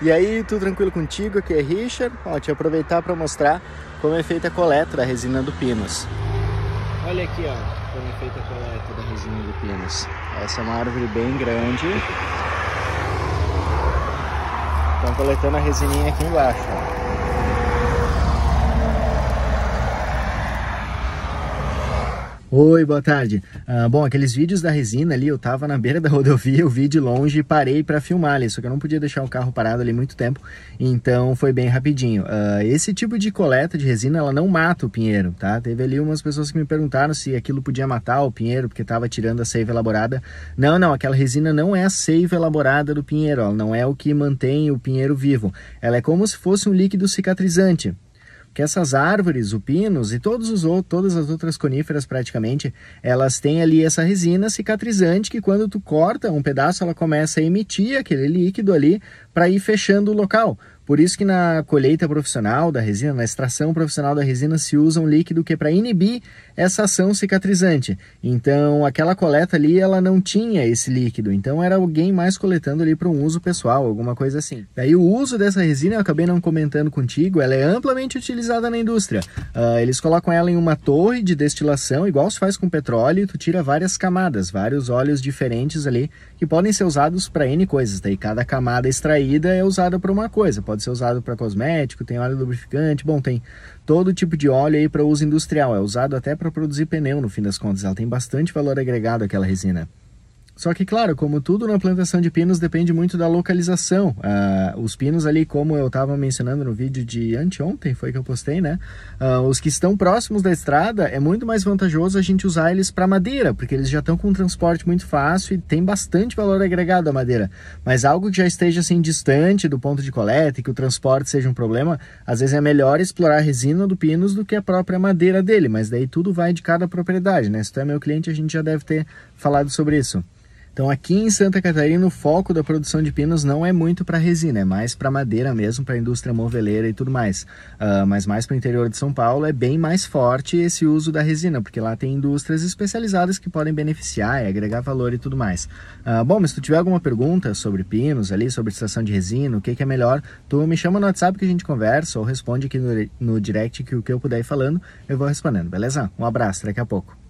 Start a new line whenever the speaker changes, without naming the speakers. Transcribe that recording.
E aí, tudo tranquilo contigo? Aqui é Richard. Ó, te aproveitar para mostrar como é feita a coleta da resina do Pinus. Olha aqui, ó, como é feita a coleta da resina do Pinus. Essa é uma árvore bem grande. Estão coletando a resininha aqui embaixo. Ó. Oi, boa tarde. Ah, bom, aqueles vídeos da resina ali, eu tava na beira da rodovia, eu vi de longe e parei para filmar ali, só que eu não podia deixar o carro parado ali muito tempo, então foi bem rapidinho. Ah, esse tipo de coleta de resina, ela não mata o pinheiro, tá? Teve ali umas pessoas que me perguntaram se aquilo podia matar o pinheiro, porque tava tirando a seiva elaborada. Não, não, aquela resina não é a seiva elaborada do pinheiro, ela não é o que mantém o pinheiro vivo. Ela é como se fosse um líquido cicatrizante, que essas árvores, o pinos e todos os todas as outras coníferas praticamente, elas têm ali essa resina cicatrizante que quando tu corta um pedaço, ela começa a emitir aquele líquido ali para ir fechando o local. Por isso que na colheita profissional da resina, na extração profissional da resina, se usa um líquido que é para inibir essa ação cicatrizante. Então, aquela coleta ali, ela não tinha esse líquido. Então, era alguém mais coletando ali para um uso pessoal, alguma coisa assim. Daí, o uso dessa resina, eu acabei não comentando contigo, ela é amplamente utilizada na indústria. Uh, eles colocam ela em uma torre de destilação, igual se faz com petróleo, e tu tira várias camadas, vários óleos diferentes ali, que podem ser usados para N coisas. Daí, cada camada extraída é usada para uma coisa. Pode pode ser usado para cosmético, tem óleo lubrificante, bom, tem todo tipo de óleo aí para uso industrial, é usado até para produzir pneu no fim das contas, ela tem bastante valor agregado aquela resina. Só que, claro, como tudo na plantação de pinos, depende muito da localização. Uh, os pinos ali, como eu estava mencionando no vídeo de anteontem, foi que eu postei, né? Uh, os que estão próximos da estrada, é muito mais vantajoso a gente usar eles para madeira, porque eles já estão com um transporte muito fácil e tem bastante valor agregado à madeira. Mas algo que já esteja assim distante do ponto de coleta e que o transporte seja um problema, às vezes é melhor explorar a resina do pinos do que a própria madeira dele, mas daí tudo vai de cada propriedade, né? Se tu é meu cliente, a gente já deve ter falado sobre isso. Então aqui em Santa Catarina o foco da produção de pinos não é muito para resina, é mais para madeira mesmo, para indústria moveleira e tudo mais. Uh, mas mais para o interior de São Paulo é bem mais forte esse uso da resina, porque lá tem indústrias especializadas que podem beneficiar, agregar valor e tudo mais. Uh, bom, mas se tu tiver alguma pergunta sobre pinos ali, sobre extração de resina, o que, que é melhor, tu me chama no WhatsApp que a gente conversa ou responde aqui no, no direct que o que eu puder ir falando, eu vou respondendo, beleza? Um abraço, até daqui a pouco.